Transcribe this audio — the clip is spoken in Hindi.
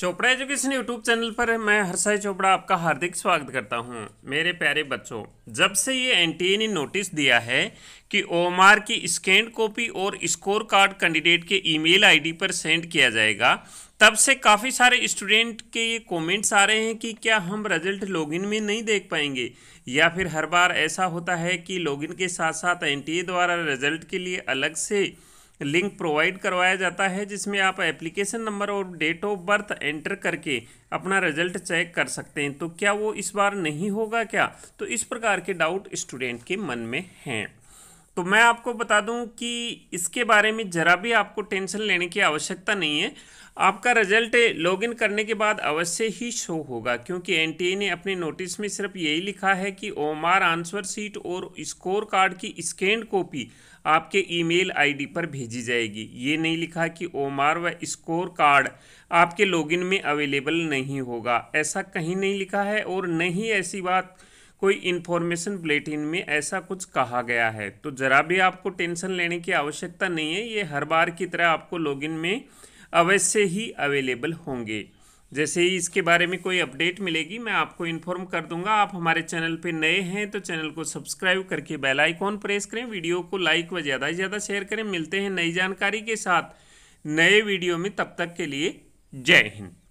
चोपड़ा एजुकेशन यूट्यूब चैनल पर मैं हर्षय चोपड़ा आपका हार्दिक स्वागत करता हूं मेरे प्यारे बच्चों जब से ये एनटीए e ने नोटिस दिया है कि आर की स्कैन कॉपी और स्कोर कार्ड कैंडिडेट के ईमेल आईडी पर सेंड किया जाएगा तब से काफ़ी सारे स्टूडेंट के ये कमेंट्स आ रहे हैं कि क्या हम रिजल्ट लॉगिन में नहीं देख पाएंगे या फिर हर बार ऐसा होता है कि लॉगिन के साथ साथ ए द्वारा रिजल्ट के लिए अलग से लिंक प्रोवाइड करवाया जाता है जिसमें आप एप्लीकेशन नंबर और डेट ऑफ बर्थ एंटर करके अपना रिजल्ट चेक कर सकते हैं तो क्या वो इस बार नहीं होगा क्या तो इस प्रकार के डाउट स्टूडेंट के मन में हैं तो मैं आपको बता दूं कि इसके बारे में ज़रा भी आपको टेंशन लेने की आवश्यकता नहीं है आपका रिजल्ट लॉगिन करने के बाद अवश्य ही शो होगा क्योंकि एनटीए e ने अपने नोटिस में सिर्फ यही लिखा है कि ओमार आंसर सीट और स्कोर कार्ड की स्कैंड कॉपी आपके ईमेल आईडी पर भेजी जाएगी ये नहीं लिखा कि ओमार व स्कोर कार्ड आपके लॉगिन में अवेलेबल नहीं होगा ऐसा कहीं नहीं लिखा है और नहीं ऐसी बात कोई इन्फॉर्मेशन बुलेटिन में ऐसा कुछ कहा गया है तो ज़रा भी आपको टेंशन लेने की आवश्यकता नहीं है ये हर बार की तरह आपको लॉगिन में अवश्य ही अवेलेबल होंगे जैसे ही इसके बारे में कोई अपडेट मिलेगी मैं आपको इन्फॉर्म कर दूंगा आप हमारे चैनल पे नए हैं तो चैनल को सब्सक्राइब करके बेल आइकॉन प्रेस करें वीडियो को लाइक व ज़्यादा से ज़्यादा शेयर करें मिलते हैं नई जानकारी के साथ नए वीडियो में तब तक के लिए जय हिंद